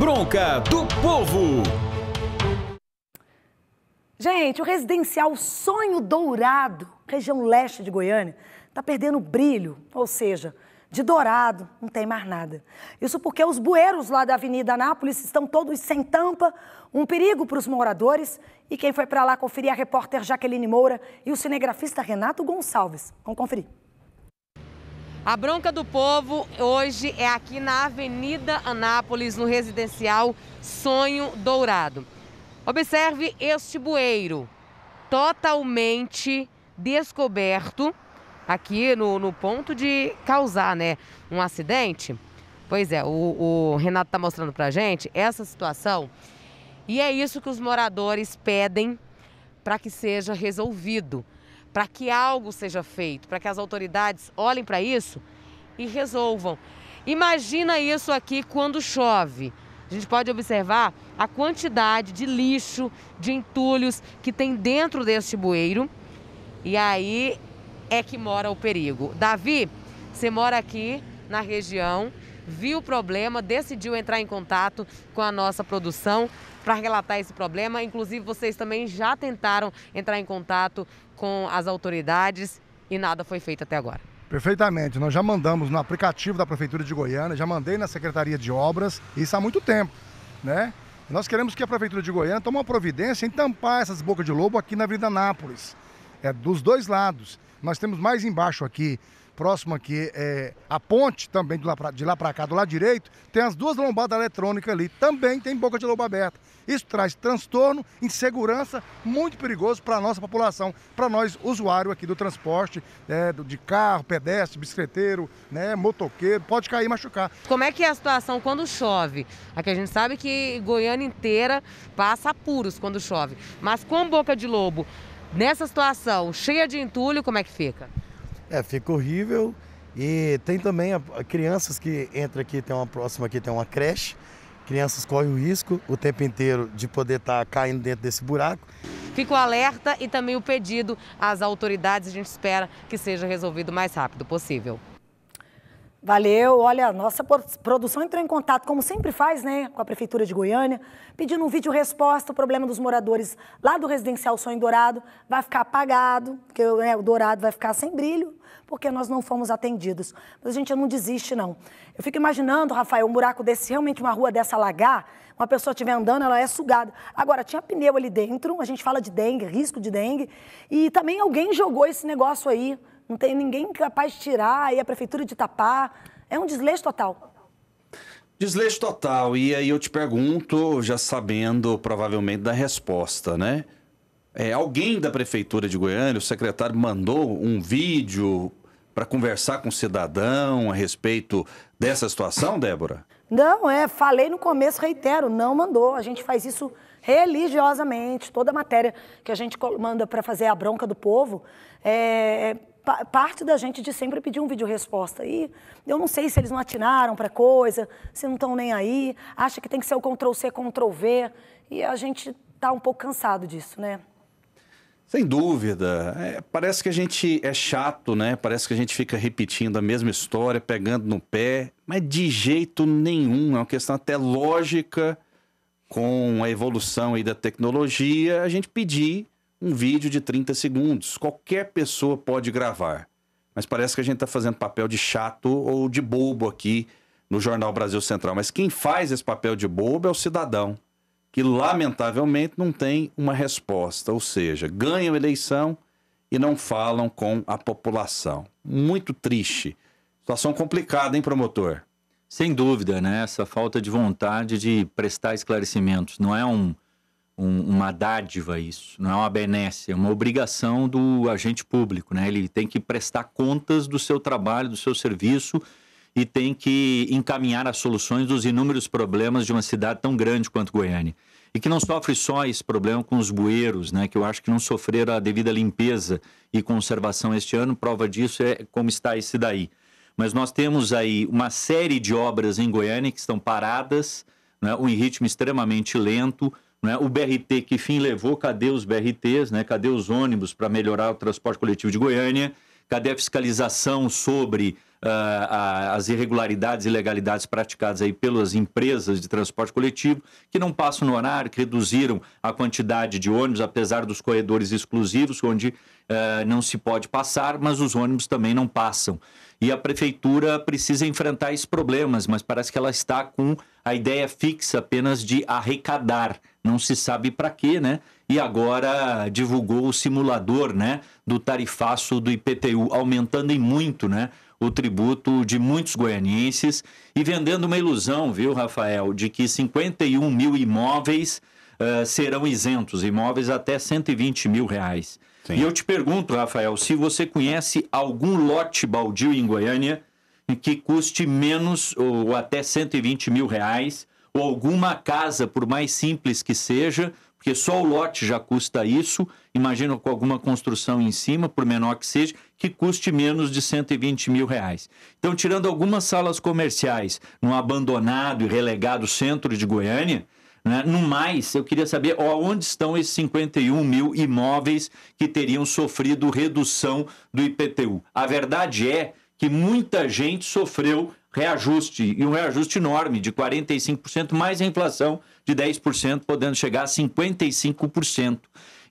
Bronca do Povo. Gente, o residencial Sonho Dourado, região leste de Goiânia, está perdendo brilho, ou seja, de dourado, não tem mais nada. Isso porque os bueiros lá da Avenida Anápolis estão todos sem tampa, um perigo para os moradores. E quem foi para lá conferir é a repórter Jaqueline Moura e o cinegrafista Renato Gonçalves. Vamos conferir. A bronca do povo hoje é aqui na Avenida Anápolis, no residencial Sonho Dourado. Observe este bueiro totalmente descoberto aqui no, no ponto de causar né, um acidente. Pois é, o, o Renato está mostrando para gente essa situação e é isso que os moradores pedem para que seja resolvido para que algo seja feito, para que as autoridades olhem para isso e resolvam. Imagina isso aqui quando chove. A gente pode observar a quantidade de lixo, de entulhos que tem dentro deste bueiro. E aí é que mora o perigo. Davi, você mora aqui na região, viu o problema, decidiu entrar em contato com a nossa produção para relatar esse problema. Inclusive, vocês também já tentaram entrar em contato com as autoridades e nada foi feito até agora. Perfeitamente. Nós já mandamos no aplicativo da Prefeitura de Goiânia, já mandei na Secretaria de Obras, isso há muito tempo, né? Nós queremos que a Prefeitura de Goiânia tome uma providência em tampar essas bocas de lobo aqui na Avenida Nápoles. É dos dois lados. Nós temos mais embaixo aqui próximo aqui é a ponte, também de lá para cá, do lado direito, tem as duas lombadas eletrônicas ali, também tem boca de lobo aberta. Isso traz transtorno, insegurança, muito perigoso para a nossa população, para nós usuário aqui do transporte, é, de carro, pedestre, bicicleteiro, né, motoqueiro, pode cair e machucar. Como é que é a situação quando chove? Aqui a gente sabe que Goiânia inteira passa apuros quando chove, mas com boca de lobo, nessa situação cheia de entulho, como é que fica? É, fica horrível. E tem também a, a crianças que entram aqui, tem uma próxima aqui, tem uma creche. Crianças correm o risco o tempo inteiro de poder estar tá caindo dentro desse buraco. Fica o alerta e também o pedido às autoridades. A gente espera que seja resolvido o mais rápido possível. Valeu, olha, a nossa produção entrou em contato, como sempre faz, né, com a Prefeitura de Goiânia, pedindo um vídeo resposta ao problema dos moradores lá do residencial Sonho Dourado. Vai ficar apagado, porque né, o Dourado vai ficar sem brilho, porque nós não fomos atendidos. Mas a gente não desiste, não. Eu fico imaginando, Rafael, um buraco desse, realmente uma rua dessa alagar, uma pessoa estiver andando, ela é sugada. Agora, tinha pneu ali dentro, a gente fala de dengue, risco de dengue, e também alguém jogou esse negócio aí não tem ninguém capaz de tirar, e a prefeitura de tapar. É um desleixo total. Desleixo total. E aí eu te pergunto, já sabendo provavelmente da resposta, né? É, alguém da prefeitura de Goiânia, o secretário, mandou um vídeo para conversar com o cidadão a respeito dessa situação, Débora? Não, é, falei no começo, reitero, não mandou. A gente faz isso religiosamente. Toda matéria que a gente manda para fazer a bronca do povo, é, parte da gente de sempre pedir um vídeo resposta. E eu não sei se eles não atinaram para coisa, se não estão nem aí, acha que tem que ser o Ctrl C, Ctrl V, e a gente está um pouco cansado disso, né? Sem dúvida. É, parece que a gente é chato, né? Parece que a gente fica repetindo a mesma história, pegando no pé, mas de jeito nenhum. É uma questão até lógica com a evolução aí da tecnologia, a gente pedir um vídeo de 30 segundos. Qualquer pessoa pode gravar. Mas parece que a gente está fazendo papel de chato ou de bobo aqui no Jornal Brasil Central. Mas quem faz esse papel de bobo é o cidadão, que lamentavelmente não tem uma resposta. Ou seja, ganham eleição e não falam com a população. Muito triste. Situação complicada, hein, promotor? Sem dúvida, né? Essa falta de vontade de prestar esclarecimentos. Não é um um, uma dádiva isso, não é uma benesse, é uma obrigação do agente público, né? Ele tem que prestar contas do seu trabalho, do seu serviço e tem que encaminhar as soluções dos inúmeros problemas de uma cidade tão grande quanto Goiânia. E que não sofre só esse problema com os bueiros, né? Que eu acho que não sofreram a devida limpeza e conservação este ano. Prova disso é como está esse daí. Mas nós temos aí uma série de obras em Goiânia que estão paradas, né? um ritmo extremamente lento, né? O BRT, que fim levou? Cadê os BRTs? Né? Cadê os ônibus para melhorar o transporte coletivo de Goiânia? Cadê a fiscalização sobre uh, a, as irregularidades e ilegalidades praticadas aí pelas empresas de transporte coletivo, que não passam no horário, que reduziram a quantidade de ônibus, apesar dos corredores exclusivos, onde uh, não se pode passar, mas os ônibus também não passam. E a prefeitura precisa enfrentar esses problemas, mas parece que ela está com a ideia fixa apenas de arrecadar, não se sabe para quê, né? E agora divulgou o simulador, né, do tarifaço do IPTU, aumentando em muito, né, o tributo de muitos goianienses e vendendo uma ilusão, viu, Rafael, de que 51 mil imóveis uh, serão isentos, imóveis até 120 mil reais. Sim. E eu te pergunto, Rafael, se você conhece algum lote baldio em Goiânia que custe menos ou até 120 mil reais, ou alguma casa, por mais simples que seja, porque só o lote já custa isso, imagina com alguma construção em cima, por menor que seja, que custe menos de 120 mil reais. Então, tirando algumas salas comerciais num abandonado e relegado centro de Goiânia, né, no mais, eu queria saber onde estão esses 51 mil imóveis que teriam sofrido redução do IPTU. A verdade é que muita gente sofreu reajuste, e um reajuste enorme de 45%, mais a inflação de 10%, podendo chegar a 55%.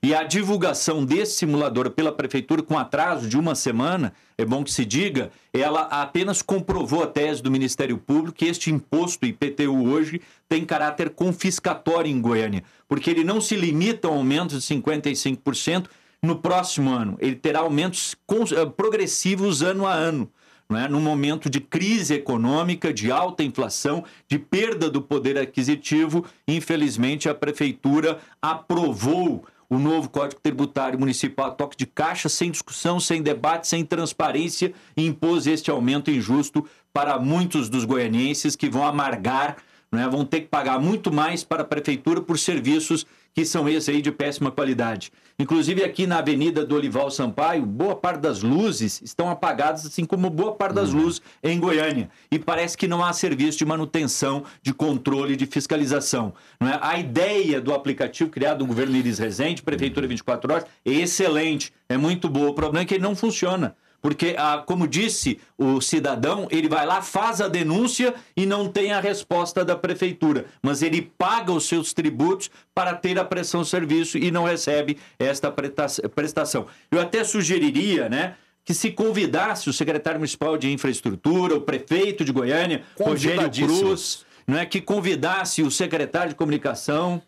E a divulgação desse simulador pela prefeitura com atraso de uma semana, é bom que se diga, ela apenas comprovou a tese do Ministério Público que este imposto IPTU hoje tem caráter confiscatório em Goiânia, porque ele não se limita ao aumento de 55% no próximo ano, ele terá aumentos eh, progressivos ano a ano né, num momento de crise econômica, de alta inflação, de perda do poder aquisitivo. Infelizmente, a prefeitura aprovou o novo Código Tributário Municipal a toque de caixa, sem discussão, sem debate, sem transparência, e impôs este aumento injusto para muitos dos goianienses que vão amargar, né, vão ter que pagar muito mais para a prefeitura por serviços que são esses aí de péssima qualidade. Inclusive aqui na Avenida do Olival Sampaio, boa parte das luzes estão apagadas, assim como boa parte das uhum. luzes em Goiânia. E parece que não há serviço de manutenção, de controle, de fiscalização. É? A ideia do aplicativo criado no governo Iris Rezende, Prefeitura 24 hum. Horas, é excelente, é muito boa. O problema é que ele não funciona. Porque, ah, como disse o cidadão, ele vai lá, faz a denúncia e não tem a resposta da prefeitura. Mas ele paga os seus tributos para ter a prestação serviço e não recebe esta prestação. Eu até sugeriria, né? que se convidasse o secretário municipal de infraestrutura, o prefeito de Goiânia, Rogério Cruz, né, que convidasse o secretário de comunicação,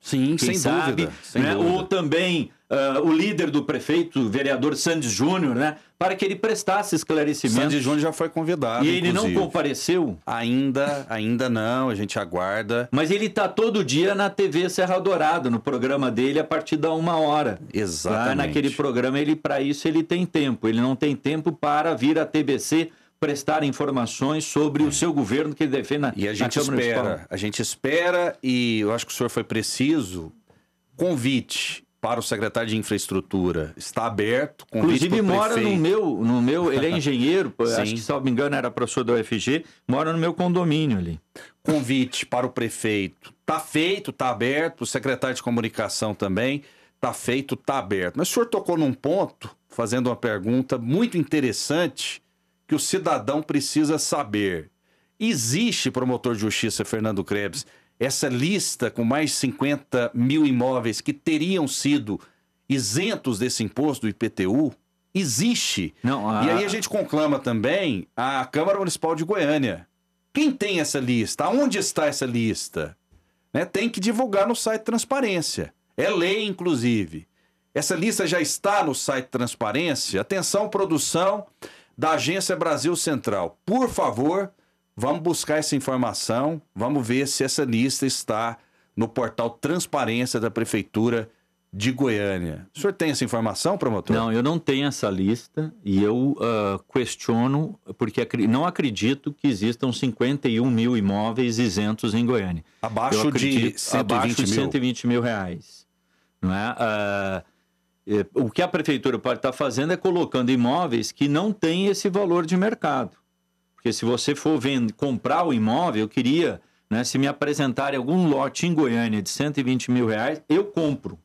sim, sem sabe, dúvida, sem né, dúvida. ou também uh, o líder do prefeito, o vereador Sandes Júnior, né, para que ele prestasse esclarecimento. Sandes Júnior já foi convidado. E ele inclusive. não compareceu? Ainda, ainda não, a gente aguarda. Mas ele está todo dia na TV Serra Dourada, no programa dele, a partir da uma hora. Exatamente. Lá ah, naquele programa, ele para isso ele tem tempo. Ele não tem tempo para vir à TBC prestar informações sobre o seu governo que ele defende na E a gente espera, a gente espera e eu acho que o senhor foi preciso convite para o secretário de infraestrutura está aberto. Inclusive mora no meu, no meu, ele é engenheiro, acho que se não me engano era professor da UFG, mora no meu condomínio ali. Convite para o prefeito, está feito, está aberto. O secretário de comunicação também está feito, está aberto. Mas o senhor tocou num ponto, fazendo uma pergunta muito interessante que o cidadão precisa saber. Existe promotor de justiça Fernando Krebs essa lista com mais 50 mil imóveis que teriam sido isentos desse imposto do IPTU existe. Não, a... E aí a gente conclama também a Câmara Municipal de Goiânia. Quem tem essa lista? Onde está essa lista? Né? Tem que divulgar no site Transparência. É lei, inclusive. Essa lista já está no site Transparência. Atenção, produção da Agência Brasil Central. Por favor, Vamos buscar essa informação, vamos ver se essa lista está no portal Transparência da Prefeitura de Goiânia. O senhor tem essa informação, promotor? Não, eu não tenho essa lista e eu uh, questiono, porque acri não acredito que existam 51 mil imóveis isentos em Goiânia. Abaixo, acredito, de, 120 abaixo de 120 mil, mil reais. Não é? Uh, o que a prefeitura pode estar fazendo é colocando imóveis que não têm esse valor de mercado. Porque se você for vender, comprar o imóvel, eu queria, né, se me apresentarem algum lote em Goiânia de 120 mil reais, eu compro.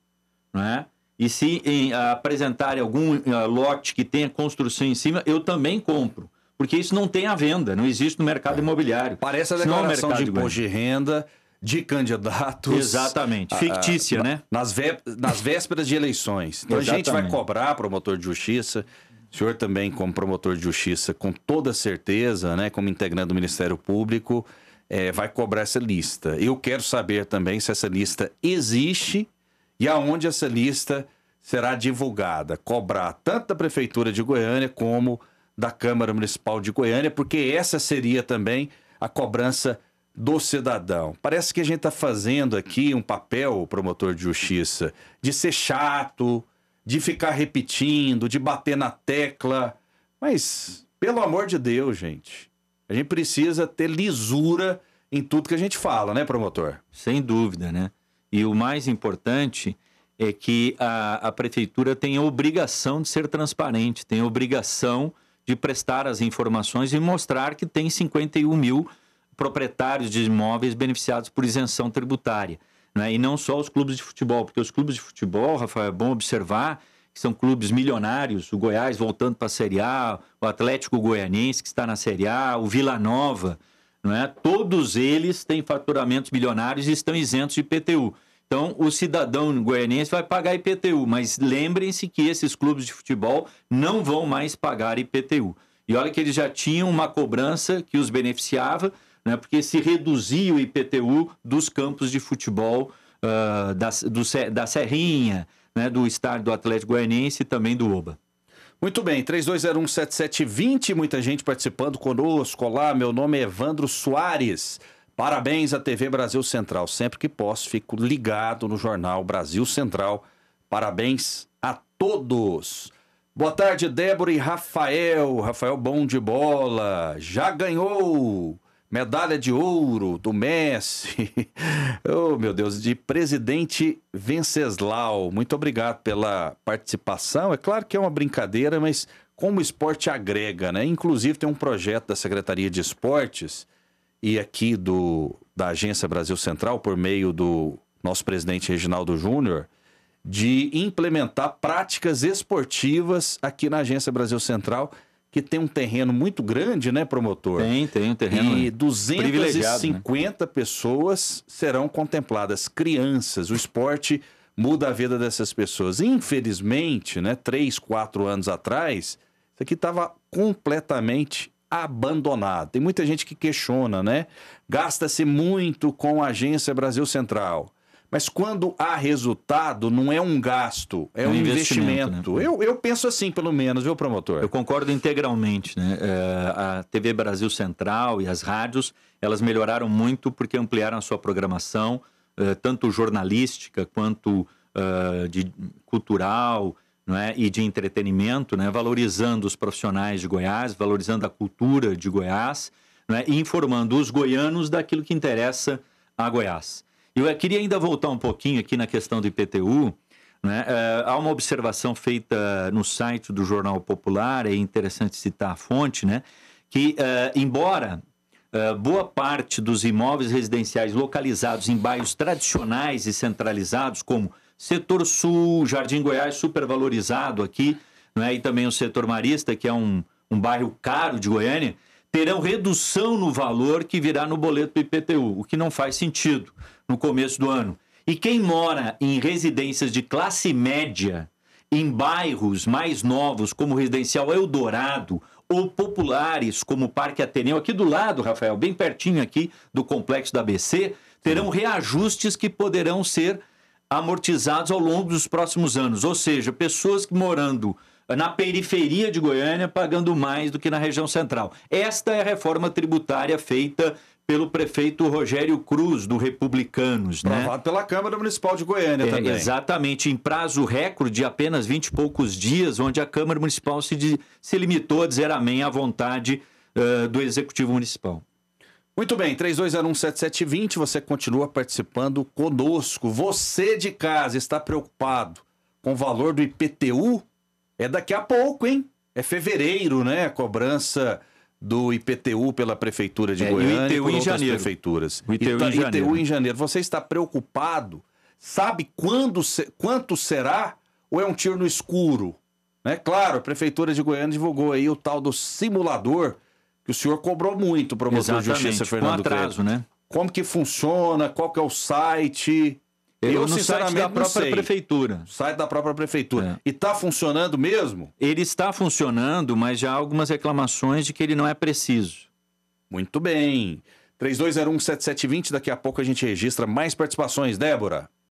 Né? E se em, apresentarem algum uh, lote que tenha construção em cima, eu também compro porque isso não tem à venda, não existe no mercado é. imobiliário. Parece a é declaração de imposto de renda de candidatos. Exatamente, fictícia, né? Nas, vé, nas vésperas de eleições. Então Exatamente. a gente vai cobrar, promotor de justiça, o senhor também, como promotor de justiça, com toda certeza, né, como integrante do Ministério Público, é, vai cobrar essa lista. Eu quero saber também se essa lista existe e aonde essa lista será divulgada. Cobrar tanto da Prefeitura de Goiânia como da Câmara Municipal de Goiânia, porque essa seria também a cobrança do cidadão. Parece que a gente está fazendo aqui um papel, o promotor de justiça, de ser chato, de ficar repetindo, de bater na tecla. Mas, pelo amor de Deus, gente, a gente precisa ter lisura em tudo que a gente fala, né, promotor? Sem dúvida, né? E o mais importante é que a, a prefeitura tem a obrigação de ser transparente, tem a obrigação de prestar as informações e mostrar que tem 51 mil proprietários de imóveis beneficiados por isenção tributária. Né? E não só os clubes de futebol, porque os clubes de futebol, Rafael, é bom observar que são clubes milionários, o Goiás voltando para a Série A, o Atlético Goianiense que está na Série A, o Vila Nova, não é? Todos eles têm faturamentos milionários e estão isentos de IPTU. Então, o cidadão goianiense vai pagar IPTU, mas lembrem-se que esses clubes de futebol não vão mais pagar IPTU. E olha que eles já tinham uma cobrança que os beneficiava, né, porque se reduzia o IPTU dos campos de futebol uh, da, do, da Serrinha, né, do estádio do Atlético Goianiense e também do Oba. Muito bem, 32017720, muita gente participando conosco. Olá, meu nome é Evandro Soares. Parabéns à TV Brasil Central. Sempre que posso, fico ligado no jornal Brasil Central. Parabéns a todos. Boa tarde, Débora e Rafael. Rafael bom de bola. Já ganhou medalha de ouro do Messi. oh, meu Deus, de presidente Venceslau. Muito obrigado pela participação. É claro que é uma brincadeira, mas como o esporte agrega, né? Inclusive tem um projeto da Secretaria de Esportes e aqui do da Agência Brasil Central por meio do nosso presidente Reginaldo Júnior de implementar práticas esportivas aqui na Agência Brasil Central, que tem um terreno muito grande, né, promotor? Tem, tem um terreno. E 250 né? pessoas serão contempladas, crianças. O esporte muda a vida dessas pessoas. Infelizmente, né, três, quatro anos atrás, isso aqui estava completamente abandonado. Tem muita gente que questiona, né? Gasta-se muito com a Agência Brasil Central. Mas quando há resultado, não é um gasto, é, é um, investimento. investimento. Né? Eu, eu penso assim, pelo menos, viu, promotor? Eu concordo integralmente. Né? É, a TV Brasil Central e as rádios, elas melhoraram muito porque ampliaram a sua programação, é, tanto jornalística quanto é, de cultural não é? e de entretenimento, né? valorizando os profissionais de Goiás, valorizando a cultura de Goiás né? e informando os goianos daquilo que interessa a Goiás. Eu eh, queria ainda voltar um pouquinho aqui na questão do IPTU. Né? É, há uma observação feita no site do Jornal Popular, é interessante citar a fonte, né? que, é, embora é, boa parte dos imóveis residenciais localizados em bairros tradicionais e centralizados, como setor sul, Jardim Goiás, supervalorizado aqui, né? e também o setor marista, que é um, um bairro caro de Goiânia, terão redução no valor que virá no boleto do IPTU, o que não faz sentido no começo do ano. E quem mora em residências de classe média, em bairros mais novos, como Residencial Eldorado, ou populares, como o Parque Ateneu, aqui do lado, Rafael, bem pertinho aqui do complexo da ABC, terão reajustes que poderão ser amortizados ao longo dos próximos anos. Ou seja, pessoas que morando na periferia de Goiânia pagando mais do que na região central. Esta é a reforma tributária feita pelo prefeito Rogério Cruz, do Republicanos. Né? Aprovado né? pela Câmara Municipal de Goiânia é, também. Exatamente, em prazo recorde de apenas 20 e poucos dias, onde a Câmara Municipal se, de, se limitou a dizer amém à vontade uh, do Executivo Municipal. Muito bem, 32017720, você continua participando conosco. Você de casa está preocupado com o valor do IPTU? É daqui a pouco, hein? É fevereiro, né? A cobrança do IPTU pela Prefeitura de é, Goiânia e, ITU em janeiro. prefeituras. O ITU, então, Ita, em janeiro. ITU em janeiro. Você está preocupado? Sabe quando quanto será? Ou é um tiro no escuro? Né? Claro, a Prefeitura de Goiânia divulgou aí o tal do simulador que o senhor cobrou muito, para promotor Exatamente, de justiça Fernando com atraso, né? Como que funciona? Qual que é o site? Eu, eu no site da própria prefeitura. Site da própria prefeitura. É. E está funcionando mesmo? Ele está funcionando, mas já há algumas reclamações de que ele não é preciso. Muito bem. 3201-7720, daqui a pouco a gente registra mais participações, Débora.